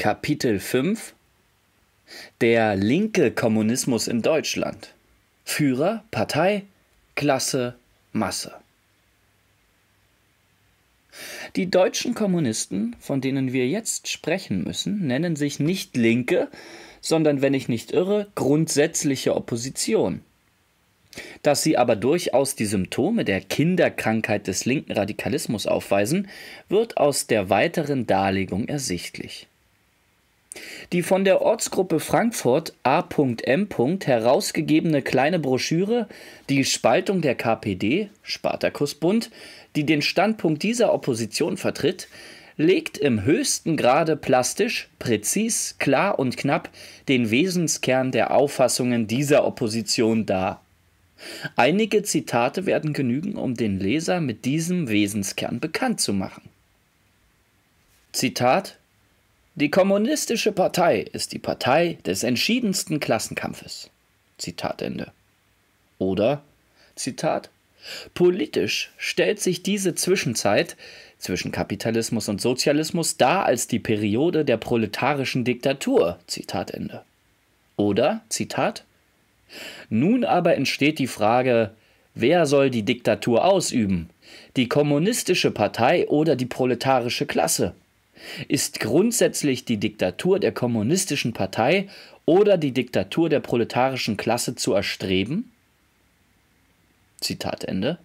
Kapitel 5 Der linke Kommunismus in Deutschland. Führer, Partei, Klasse, Masse. Die deutschen Kommunisten, von denen wir jetzt sprechen müssen, nennen sich nicht Linke, sondern, wenn ich nicht irre, grundsätzliche Opposition. Dass sie aber durchaus die Symptome der Kinderkrankheit des linken Radikalismus aufweisen, wird aus der weiteren Darlegung ersichtlich. Die von der Ortsgruppe Frankfurt A.M. herausgegebene kleine Broschüre Die Spaltung der KPD Spartakusbund, die den Standpunkt dieser Opposition vertritt, legt im höchsten Grade plastisch, präzis, klar und knapp den Wesenskern der Auffassungen dieser Opposition dar. Einige Zitate werden genügen, um den Leser mit diesem Wesenskern bekannt zu machen. Zitat die Kommunistische Partei ist die Partei des entschiedensten Klassenkampfes. Zitat Ende. Oder, Zitat, politisch stellt sich diese Zwischenzeit zwischen Kapitalismus und Sozialismus dar als die Periode der proletarischen Diktatur. Zitat Ende. Oder, Zitat, nun aber entsteht die Frage, wer soll die Diktatur ausüben? Die kommunistische Partei oder die proletarische Klasse? Ist grundsätzlich die Diktatur der kommunistischen Partei oder die Diktatur der proletarischen Klasse zu erstreben? Zitat Ende.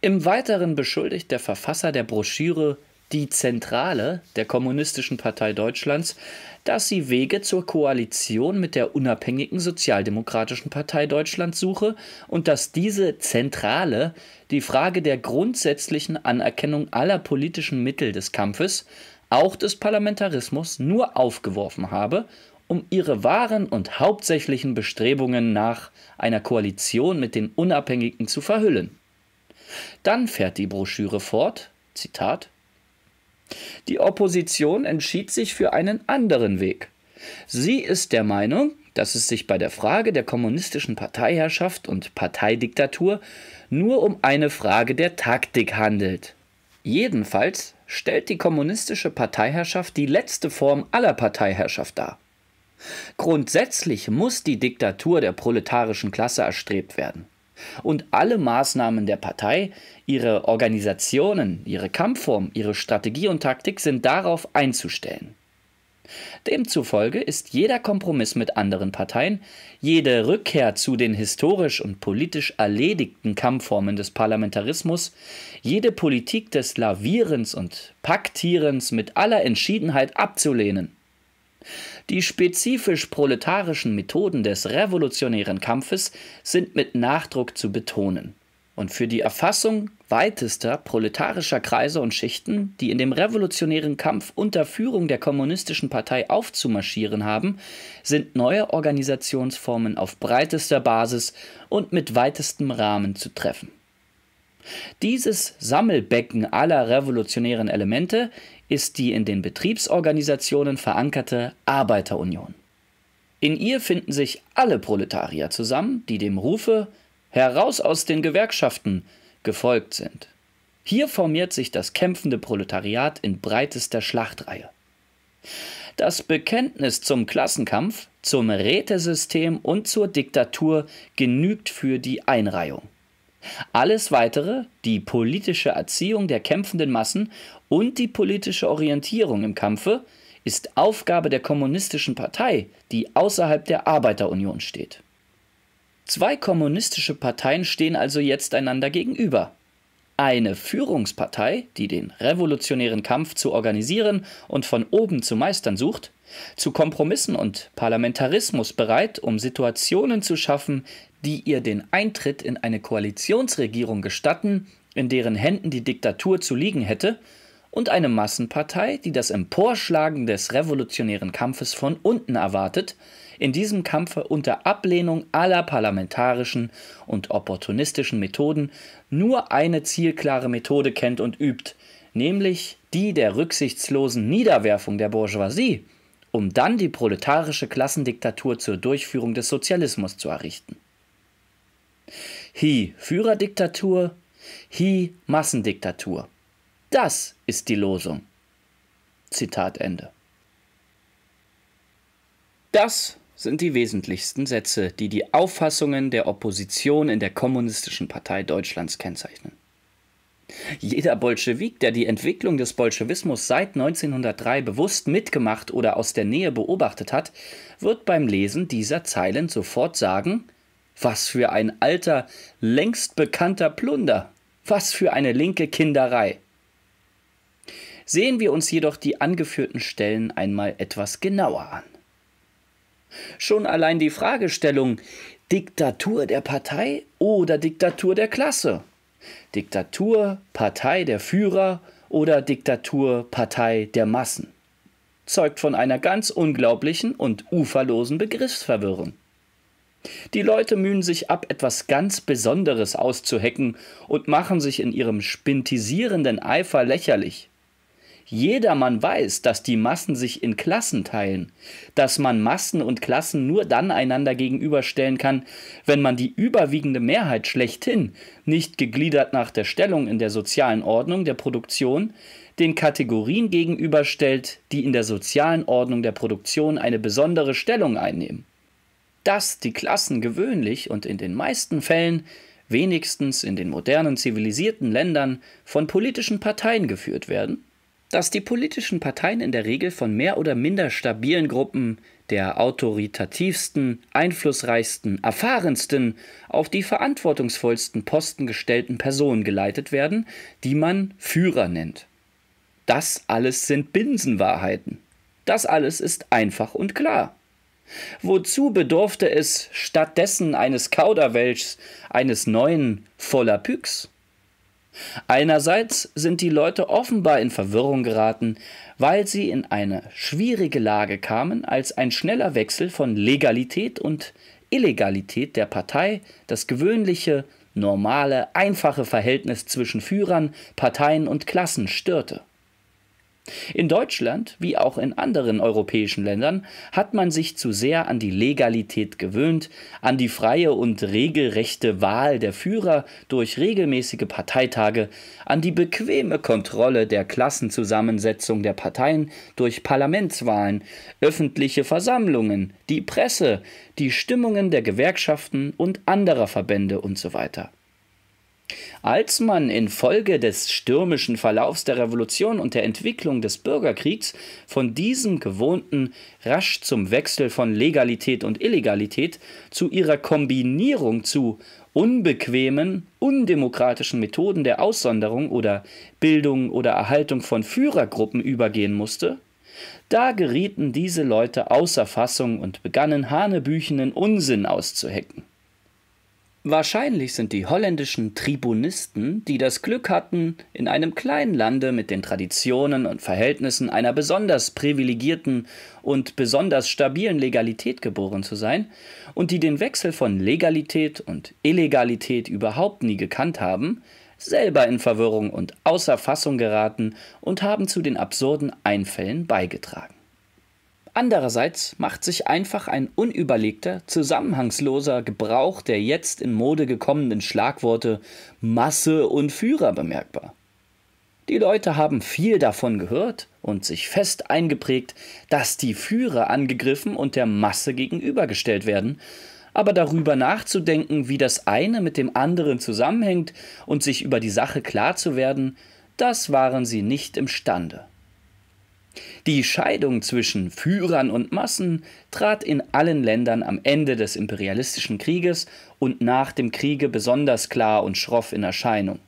Im Weiteren beschuldigt der Verfasser der Broschüre die Zentrale der Kommunistischen Partei Deutschlands, dass sie Wege zur Koalition mit der unabhängigen Sozialdemokratischen Partei Deutschlands suche und dass diese Zentrale die Frage der grundsätzlichen Anerkennung aller politischen Mittel des Kampfes, auch des Parlamentarismus, nur aufgeworfen habe, um ihre wahren und hauptsächlichen Bestrebungen nach einer Koalition mit den Unabhängigen zu verhüllen. Dann fährt die Broschüre fort, Zitat, die Opposition entschied sich für einen anderen Weg. Sie ist der Meinung, dass es sich bei der Frage der kommunistischen Parteiherrschaft und Parteidiktatur nur um eine Frage der Taktik handelt. Jedenfalls stellt die kommunistische Parteiherrschaft die letzte Form aller Parteiherrschaft dar. Grundsätzlich muss die Diktatur der proletarischen Klasse erstrebt werden. Und alle Maßnahmen der Partei, ihre Organisationen, ihre Kampfform, ihre Strategie und Taktik sind darauf einzustellen. Demzufolge ist jeder Kompromiss mit anderen Parteien, jede Rückkehr zu den historisch und politisch erledigten Kampfformen des Parlamentarismus, jede Politik des Lavierens und Paktierens mit aller Entschiedenheit abzulehnen. Die spezifisch proletarischen Methoden des revolutionären Kampfes sind mit Nachdruck zu betonen. Und für die Erfassung weitester proletarischer Kreise und Schichten, die in dem revolutionären Kampf unter Führung der Kommunistischen Partei aufzumarschieren haben, sind neue Organisationsformen auf breitester Basis und mit weitestem Rahmen zu treffen. Dieses Sammelbecken aller revolutionären Elemente ist die in den Betriebsorganisationen verankerte Arbeiterunion. In ihr finden sich alle Proletarier zusammen, die dem Rufe Heraus aus den Gewerkschaften gefolgt sind. Hier formiert sich das kämpfende Proletariat in breitester Schlachtreihe. Das Bekenntnis zum Klassenkampf, zum Rätesystem und zur Diktatur genügt für die Einreihung. Alles weitere, die politische Erziehung der kämpfenden Massen und die politische Orientierung im Kampfe, ist Aufgabe der Kommunistischen Partei, die außerhalb der Arbeiterunion steht. Zwei kommunistische Parteien stehen also jetzt einander gegenüber eine Führungspartei, die den revolutionären Kampf zu organisieren und von oben zu meistern sucht, zu Kompromissen und Parlamentarismus bereit, um Situationen zu schaffen, die ihr den Eintritt in eine Koalitionsregierung gestatten, in deren Händen die Diktatur zu liegen hätte, und eine Massenpartei, die das Emporschlagen des revolutionären Kampfes von unten erwartet, in diesem Kampfe unter Ablehnung aller parlamentarischen und opportunistischen Methoden nur eine zielklare Methode kennt und übt, nämlich die der rücksichtslosen Niederwerfung der Bourgeoisie, um dann die proletarische Klassendiktatur zur Durchführung des Sozialismus zu errichten. Hi Führerdiktatur, hi Massendiktatur. Das ist die Losung. Zitat Ende. Das sind die wesentlichsten Sätze, die die Auffassungen der Opposition in der Kommunistischen Partei Deutschlands kennzeichnen. Jeder Bolschewik, der die Entwicklung des Bolschewismus seit 1903 bewusst mitgemacht oder aus der Nähe beobachtet hat, wird beim Lesen dieser Zeilen sofort sagen, was für ein alter, längst bekannter Plunder, was für eine linke Kinderei. Sehen wir uns jedoch die angeführten Stellen einmal etwas genauer an. Schon allein die Fragestellung Diktatur der Partei oder Diktatur der Klasse? Diktatur, Partei der Führer oder Diktatur, Partei der Massen? zeugt von einer ganz unglaublichen und uferlosen Begriffsverwirrung. Die Leute mühen sich ab, etwas ganz Besonderes auszuhecken und machen sich in ihrem spintisierenden Eifer lächerlich. Jedermann weiß, dass die Massen sich in Klassen teilen, dass man Massen und Klassen nur dann einander gegenüberstellen kann, wenn man die überwiegende Mehrheit schlechthin, nicht gegliedert nach der Stellung in der sozialen Ordnung der Produktion, den Kategorien gegenüberstellt, die in der sozialen Ordnung der Produktion eine besondere Stellung einnehmen. Dass die Klassen gewöhnlich und in den meisten Fällen wenigstens in den modernen zivilisierten Ländern von politischen Parteien geführt werden, dass die politischen Parteien in der Regel von mehr oder minder stabilen Gruppen der autoritativsten, einflussreichsten, erfahrensten, auf die verantwortungsvollsten Posten gestellten Personen geleitet werden, die man Führer nennt. Das alles sind Binsenwahrheiten. Das alles ist einfach und klar. Wozu bedurfte es stattdessen eines Kauderwelschs, eines neuen voller Püks? Einerseits sind die Leute offenbar in Verwirrung geraten, weil sie in eine schwierige Lage kamen, als ein schneller Wechsel von Legalität und Illegalität der Partei das gewöhnliche, normale, einfache Verhältnis zwischen Führern, Parteien und Klassen störte. In Deutschland, wie auch in anderen europäischen Ländern, hat man sich zu sehr an die Legalität gewöhnt, an die freie und regelrechte Wahl der Führer durch regelmäßige Parteitage, an die bequeme Kontrolle der Klassenzusammensetzung der Parteien durch Parlamentswahlen, öffentliche Versammlungen, die Presse, die Stimmungen der Gewerkschaften und anderer Verbände usw. So als man infolge des stürmischen Verlaufs der Revolution und der Entwicklung des Bürgerkriegs von diesem gewohnten rasch zum Wechsel von Legalität und Illegalität zu ihrer Kombinierung zu unbequemen, undemokratischen Methoden der Aussonderung oder Bildung oder Erhaltung von Führergruppen übergehen musste, da gerieten diese Leute außer Fassung und begannen hanebüchenen Unsinn auszuhecken. Wahrscheinlich sind die holländischen Tribunisten, die das Glück hatten, in einem kleinen Lande mit den Traditionen und Verhältnissen einer besonders privilegierten und besonders stabilen Legalität geboren zu sein und die den Wechsel von Legalität und Illegalität überhaupt nie gekannt haben, selber in Verwirrung und außer Fassung geraten und haben zu den absurden Einfällen beigetragen. Andererseits macht sich einfach ein unüberlegter, zusammenhangsloser Gebrauch der jetzt in Mode gekommenen Schlagworte Masse und Führer bemerkbar. Die Leute haben viel davon gehört und sich fest eingeprägt, dass die Führer angegriffen und der Masse gegenübergestellt werden, aber darüber nachzudenken, wie das eine mit dem anderen zusammenhängt und sich über die Sache klar zu werden, das waren sie nicht imstande. Die Scheidung zwischen Führern und Massen trat in allen Ländern am Ende des imperialistischen Krieges und nach dem Kriege besonders klar und schroff in Erscheinung.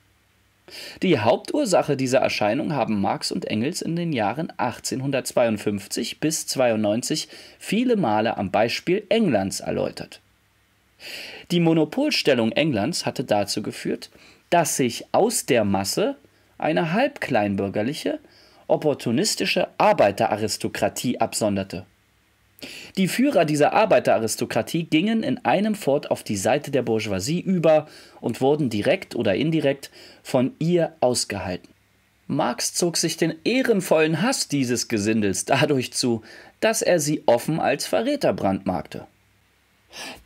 Die Hauptursache dieser Erscheinung haben Marx und Engels in den Jahren 1852 bis 92 viele Male am Beispiel Englands erläutert. Die Monopolstellung Englands hatte dazu geführt, dass sich aus der Masse eine halbkleinbürgerliche opportunistische Arbeiteraristokratie absonderte. Die Führer dieser Arbeiteraristokratie gingen in einem fort auf die Seite der Bourgeoisie über und wurden direkt oder indirekt von ihr ausgehalten. Marx zog sich den ehrenvollen Hass dieses Gesindels dadurch zu, dass er sie offen als Verräter brandmarkte.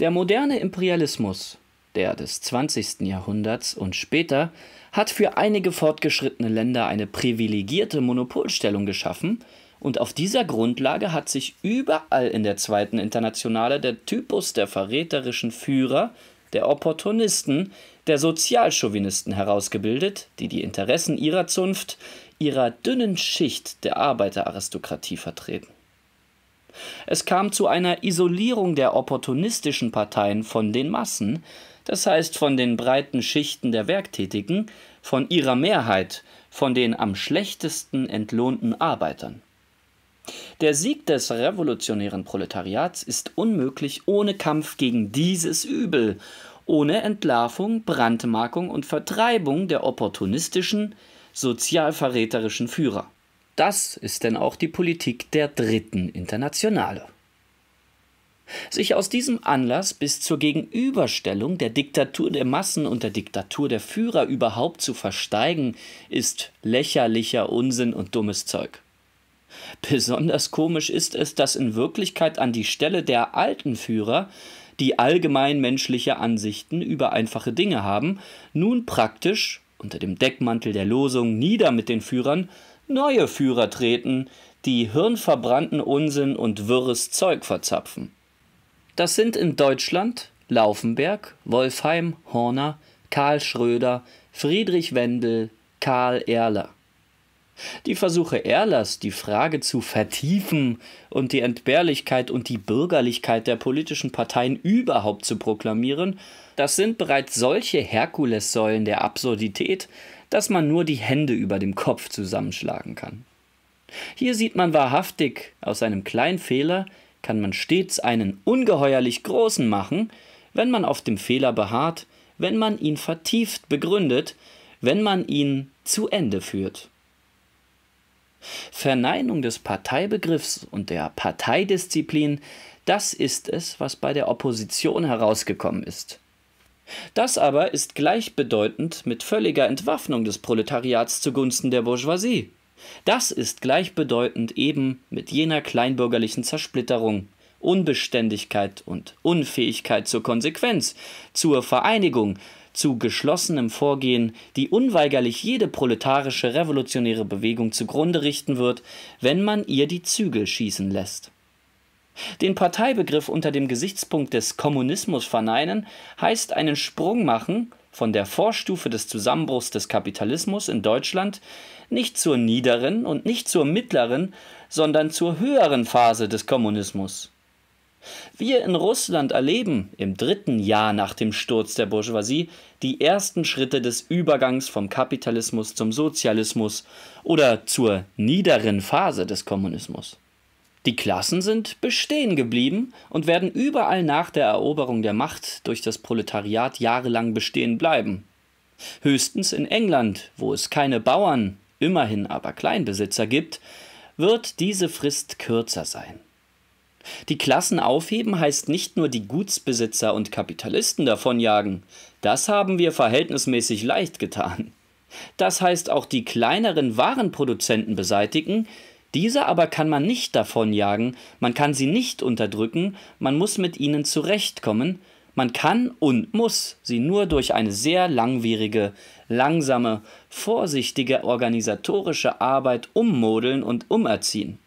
Der moderne Imperialismus, der des 20. Jahrhunderts und später, hat für einige fortgeschrittene Länder eine privilegierte Monopolstellung geschaffen und auf dieser Grundlage hat sich überall in der zweiten Internationale der Typus der verräterischen Führer, der Opportunisten, der Sozialchauvinisten herausgebildet, die die Interessen ihrer Zunft, ihrer dünnen Schicht der Arbeiteraristokratie vertreten. Es kam zu einer Isolierung der opportunistischen Parteien von den Massen, das heißt von den breiten Schichten der Werktätigen, von ihrer Mehrheit, von den am schlechtesten entlohnten Arbeitern. Der Sieg des revolutionären Proletariats ist unmöglich ohne Kampf gegen dieses Übel, ohne Entlarvung, Brandmarkung und Vertreibung der opportunistischen, sozialverräterischen Führer. Das ist denn auch die Politik der dritten Internationale sich aus diesem Anlass bis zur Gegenüberstellung der Diktatur der Massen und der Diktatur der Führer überhaupt zu versteigen, ist lächerlicher Unsinn und dummes Zeug. Besonders komisch ist es, dass in Wirklichkeit an die Stelle der alten Führer, die allgemein menschliche Ansichten über einfache Dinge haben, nun praktisch unter dem Deckmantel der Losung nieder mit den Führern neue Führer treten, die hirnverbrannten Unsinn und wirres Zeug verzapfen. Das sind in Deutschland Laufenberg, Wolfheim, Horner, Karl Schröder, Friedrich Wendel, Karl Erler. Die Versuche Erlers, die Frage zu vertiefen und die Entbehrlichkeit und die Bürgerlichkeit der politischen Parteien überhaupt zu proklamieren, das sind bereits solche Herkulessäulen der Absurdität, dass man nur die Hände über dem Kopf zusammenschlagen kann. Hier sieht man wahrhaftig aus einem kleinen Fehler kann man stets einen ungeheuerlich großen machen, wenn man auf dem Fehler beharrt, wenn man ihn vertieft begründet, wenn man ihn zu Ende führt. Verneinung des Parteibegriffs und der Parteidisziplin, das ist es, was bei der Opposition herausgekommen ist. Das aber ist gleichbedeutend mit völliger Entwaffnung des Proletariats zugunsten der Bourgeoisie. Das ist gleichbedeutend eben mit jener kleinbürgerlichen Zersplitterung, Unbeständigkeit und Unfähigkeit zur Konsequenz, zur Vereinigung, zu geschlossenem Vorgehen, die unweigerlich jede proletarische revolutionäre Bewegung zugrunde richten wird, wenn man ihr die Zügel schießen lässt. Den Parteibegriff unter dem Gesichtspunkt des Kommunismus verneinen heißt einen Sprung machen von der Vorstufe des Zusammenbruchs des Kapitalismus in Deutschland nicht zur niederen und nicht zur mittleren, sondern zur höheren Phase des Kommunismus. Wir in Russland erleben im dritten Jahr nach dem Sturz der Bourgeoisie die ersten Schritte des Übergangs vom Kapitalismus zum Sozialismus oder zur niederen Phase des Kommunismus. Die Klassen sind bestehen geblieben und werden überall nach der Eroberung der Macht durch das Proletariat jahrelang bestehen bleiben. Höchstens in England, wo es keine Bauern, immerhin aber Kleinbesitzer gibt, wird diese Frist kürzer sein. Die Klassen aufheben heißt nicht nur die Gutsbesitzer und Kapitalisten davonjagen, das haben wir verhältnismäßig leicht getan. Das heißt auch die kleineren Warenproduzenten beseitigen, diese aber kann man nicht davonjagen, man kann sie nicht unterdrücken, man muss mit ihnen zurechtkommen, man kann und muss sie nur durch eine sehr langwierige, langsame, vorsichtige organisatorische Arbeit ummodeln und umerziehen.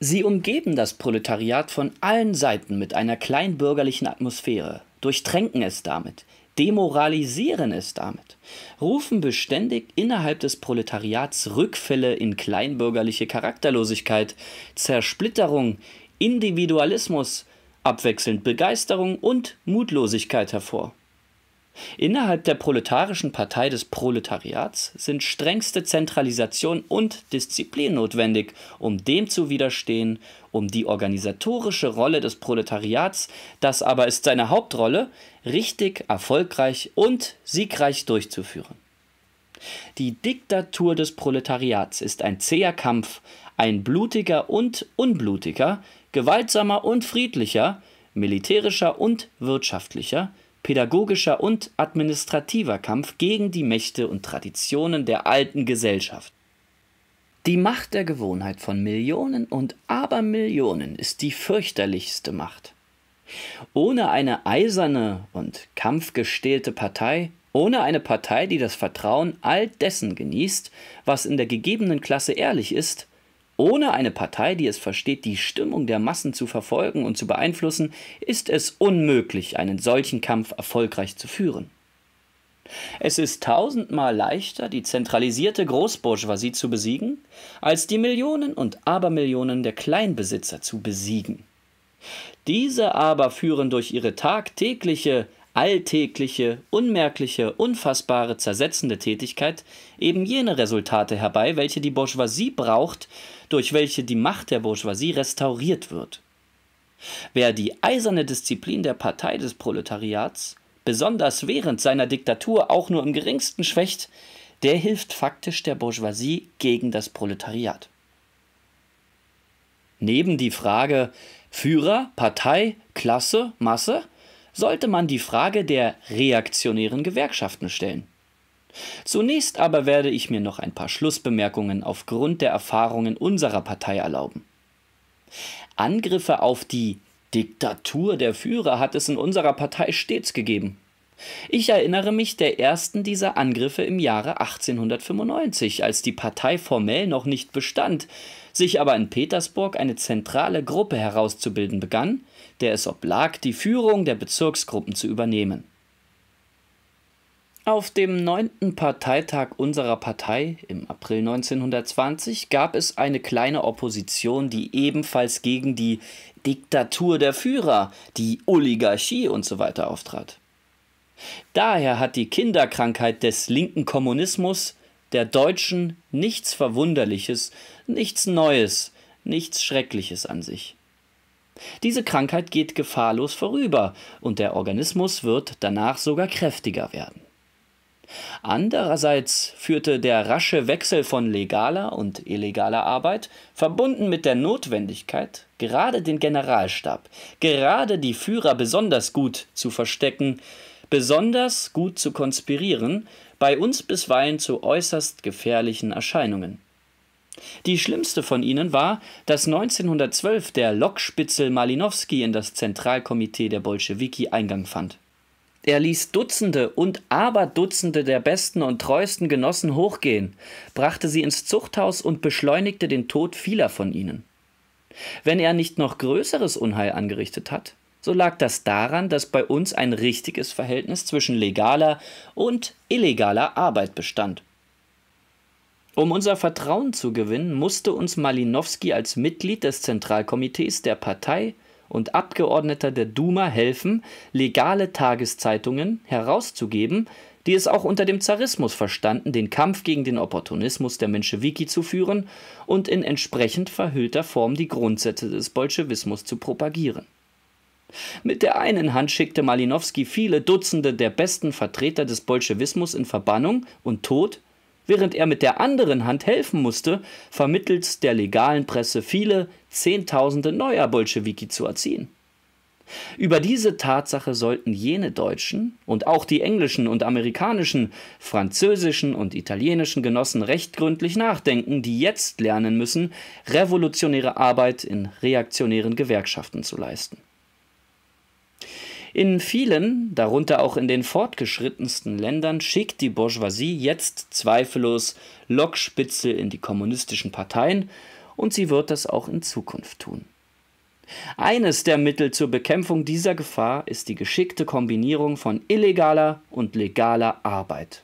Sie umgeben das Proletariat von allen Seiten mit einer kleinbürgerlichen Atmosphäre, durchtränken es damit, demoralisieren es damit, rufen beständig innerhalb des Proletariats Rückfälle in kleinbürgerliche Charakterlosigkeit, Zersplitterung, Individualismus, abwechselnd Begeisterung und Mutlosigkeit hervor. Innerhalb der proletarischen Partei des Proletariats sind strengste Zentralisation und Disziplin notwendig, um dem zu widerstehen, um die organisatorische Rolle des Proletariats, das aber ist seine Hauptrolle, richtig, erfolgreich und siegreich durchzuführen. Die Diktatur des Proletariats ist ein zäher Kampf, ein blutiger und unblutiger, gewaltsamer und friedlicher, militärischer und wirtschaftlicher, pädagogischer und administrativer Kampf gegen die Mächte und Traditionen der alten Gesellschaft. Die Macht der Gewohnheit von Millionen und Abermillionen ist die fürchterlichste Macht. Ohne eine eiserne und kampfgestählte Partei, ohne eine Partei, die das Vertrauen all dessen genießt, was in der gegebenen Klasse ehrlich ist, ohne eine Partei, die es versteht, die Stimmung der Massen zu verfolgen und zu beeinflussen, ist es unmöglich, einen solchen Kampf erfolgreich zu führen. Es ist tausendmal leichter, die zentralisierte Großbourgeoisie zu besiegen, als die Millionen und Abermillionen der Kleinbesitzer zu besiegen. Diese aber führen durch ihre tagtägliche alltägliche, unmerkliche, unfassbare, zersetzende Tätigkeit eben jene Resultate herbei, welche die Bourgeoisie braucht, durch welche die Macht der Bourgeoisie restauriert wird. Wer die eiserne Disziplin der Partei des Proletariats, besonders während seiner Diktatur auch nur im geringsten schwächt, der hilft faktisch der Bourgeoisie gegen das Proletariat. Neben die Frage Führer, Partei, Klasse, Masse sollte man die Frage der reaktionären Gewerkschaften stellen. Zunächst aber werde ich mir noch ein paar Schlussbemerkungen aufgrund der Erfahrungen unserer Partei erlauben. Angriffe auf die Diktatur der Führer hat es in unserer Partei stets gegeben. Ich erinnere mich der ersten dieser Angriffe im Jahre 1895, als die Partei formell noch nicht bestand, sich aber in Petersburg eine zentrale Gruppe herauszubilden begann, der es oblag, die Führung der Bezirksgruppen zu übernehmen. Auf dem neunten Parteitag unserer Partei im April 1920 gab es eine kleine Opposition, die ebenfalls gegen die Diktatur der Führer, die Oligarchie usw. So auftrat. Daher hat die Kinderkrankheit des linken Kommunismus der Deutschen nichts Verwunderliches, nichts Neues, nichts Schreckliches an sich. Diese Krankheit geht gefahrlos vorüber und der Organismus wird danach sogar kräftiger werden. Andererseits führte der rasche Wechsel von legaler und illegaler Arbeit, verbunden mit der Notwendigkeit, gerade den Generalstab, gerade die Führer besonders gut zu verstecken, besonders gut zu konspirieren, bei uns bisweilen zu äußerst gefährlichen Erscheinungen. Die schlimmste von ihnen war, dass 1912 der Lokspitzel Malinowski in das Zentralkomitee der Bolschewiki Eingang fand. Er ließ Dutzende und Aberdutzende der besten und treuesten Genossen hochgehen, brachte sie ins Zuchthaus und beschleunigte den Tod vieler von ihnen. Wenn er nicht noch größeres Unheil angerichtet hat, so lag das daran, dass bei uns ein richtiges Verhältnis zwischen legaler und illegaler Arbeit bestand. Um unser Vertrauen zu gewinnen, musste uns Malinowski als Mitglied des Zentralkomitees der Partei und Abgeordneter der Duma helfen, legale Tageszeitungen herauszugeben, die es auch unter dem Zarismus verstanden, den Kampf gegen den Opportunismus der Menschewiki zu führen und in entsprechend verhüllter Form die Grundsätze des Bolschewismus zu propagieren. Mit der einen Hand schickte Malinowski viele Dutzende der besten Vertreter des Bolschewismus in Verbannung und Tod während er mit der anderen Hand helfen musste, vermittels der legalen Presse viele Zehntausende neuer Bolschewiki zu erziehen. Über diese Tatsache sollten jene Deutschen und auch die englischen und amerikanischen, französischen und italienischen Genossen recht gründlich nachdenken, die jetzt lernen müssen, revolutionäre Arbeit in reaktionären Gewerkschaften zu leisten. In vielen, darunter auch in den fortgeschrittensten Ländern, schickt die Bourgeoisie jetzt zweifellos Lockspitzel in die kommunistischen Parteien und sie wird das auch in Zukunft tun. Eines der Mittel zur Bekämpfung dieser Gefahr ist die geschickte Kombinierung von illegaler und legaler Arbeit.